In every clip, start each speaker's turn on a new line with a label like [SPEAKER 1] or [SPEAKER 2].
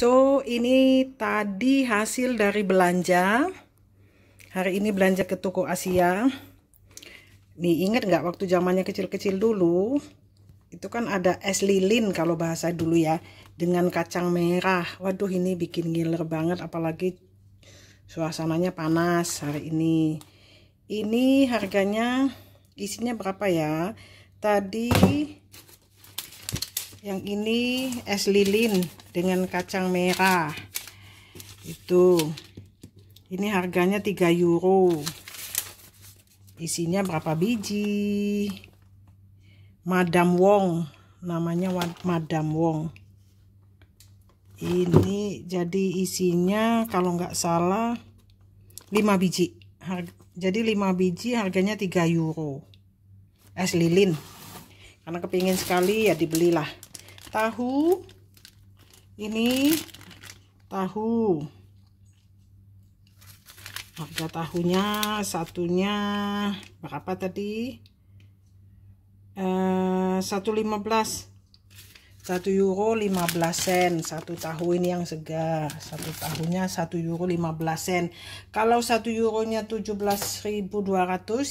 [SPEAKER 1] So, ini tadi hasil dari belanja. Hari ini belanja ke toko Asia. Nih, inget nggak waktu zamannya kecil-kecil dulu? Itu kan ada es lilin kalau bahasa dulu ya. Dengan kacang merah. Waduh, ini bikin ngiler banget. Apalagi suasananya panas hari ini. Ini harganya isinya berapa ya? Tadi yang ini es lilin dengan kacang merah itu ini harganya 3 euro isinya berapa biji Madam Wong namanya Madam Wong ini jadi isinya kalau nggak salah 5 biji Harga, jadi 5 biji harganya 3 euro es lilin karena kepingin sekali ya dibelilah tahu ini tahu harga tahunya satunya berapa tadi eh, satu lima belas satu euro 15 sen satu tahu ini yang segar satu tahunya satu euro 15 sen kalau satu euronya 17.200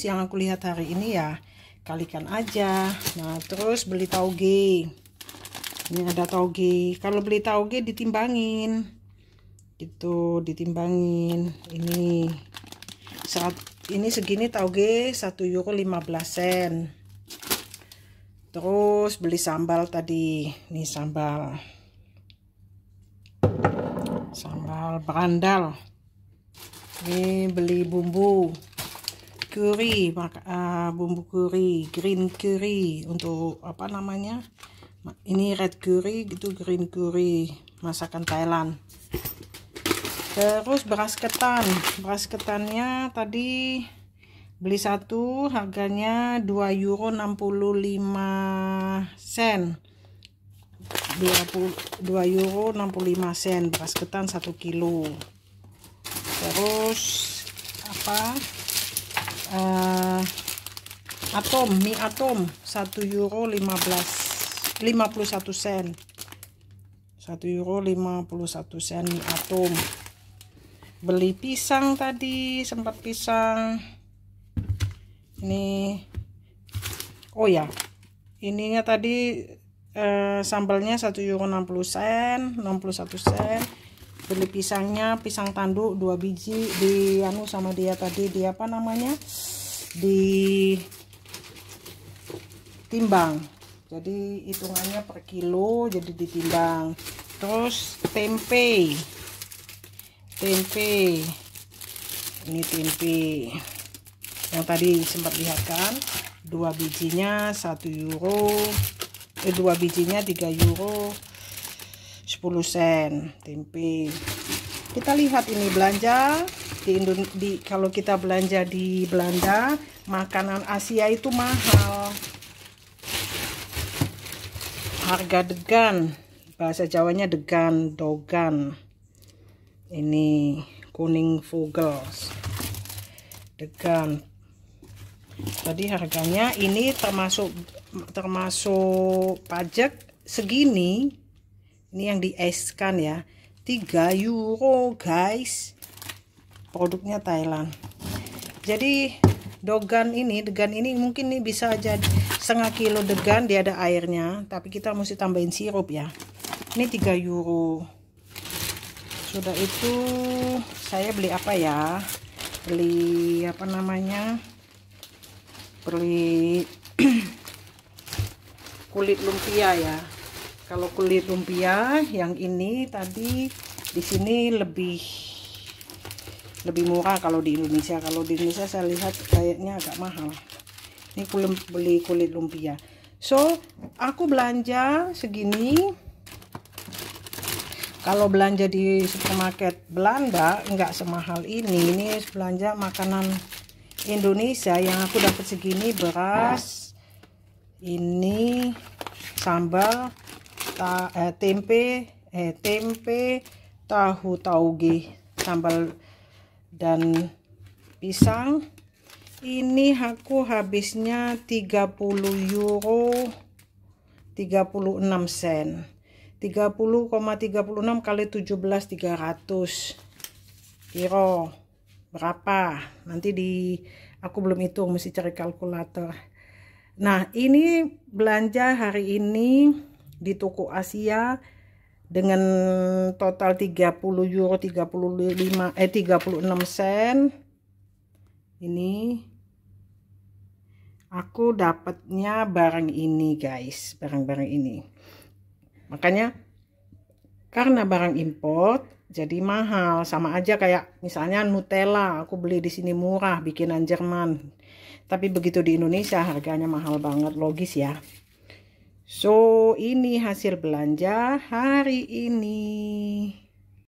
[SPEAKER 1] yang aku lihat hari ini ya kalikan aja nah terus beli tauge ini ada tauge kalau beli tauge ditimbangin gitu ditimbangin ini saat ini segini tauge 1 euro 15 sen terus beli sambal tadi ini sambal sambal berandal ini beli bumbu curry uh, bumbu curry green curry untuk apa namanya ini red curry gitu green curry masakan Thailand terus beras ketan beras ketannya tadi beli satu harganya 2 euro 65 sen 20, 2 euro 65 sen beras ketan 1 kilo terus apa uh, atom mie atom 1 euro 15 51 sen 1 euro 51 sen mie atom beli pisang tadi sempat pisang ini oh ya ininya tadi eh, sambalnya 1 euro 60 sen 61 sen beli pisangnya pisang tanduk dua biji di anu sama dia tadi di apa namanya di timbang jadi hitungannya per kilo jadi ditimbang terus tempe tempe ini tempe yang tadi sempat lihat kan dua bijinya satu euro eh, dua bijinya tiga euro 10 sen tempe kita lihat ini belanja di, Indonesia kalau kita belanja di Belanda makanan Asia itu mahal harga degan bahasa jawanya degan dogan ini kuning vogels degan tadi harganya ini termasuk termasuk pajak segini ini yang di S kan ya 3 euro guys produknya Thailand jadi dogan ini degan ini mungkin nih bisa jadi setengah kilo degan dia ada airnya tapi kita mesti tambahin sirup ya ini 3 euro sudah itu saya beli apa ya beli apa namanya beli kulit lumpia ya kalau kulit lumpia yang ini tadi di sini lebih lebih murah kalau di Indonesia kalau di Indonesia saya lihat kayaknya agak mahal ini kulit beli kulit lumpia so aku belanja segini kalau belanja di supermarket Belanda nggak semahal ini ini belanja makanan Indonesia yang aku dapat segini beras ini sambal ta, eh, tempe eh, tempe tahu tauge sambal dan pisang ini aku habisnya 30 euro 36 sen 30,36 kali 17 300 kilo berapa nanti di aku belum hitung mesti cari kalkulator nah ini belanja hari ini di toko Asia dengan total 30 euro 35 eh 36 sen ini aku dapatnya barang ini guys barang-barang ini makanya karena barang import jadi mahal sama aja kayak misalnya Nutella aku beli di sini murah bikinan Jerman tapi begitu di Indonesia harganya mahal banget logis ya so ini hasil belanja hari ini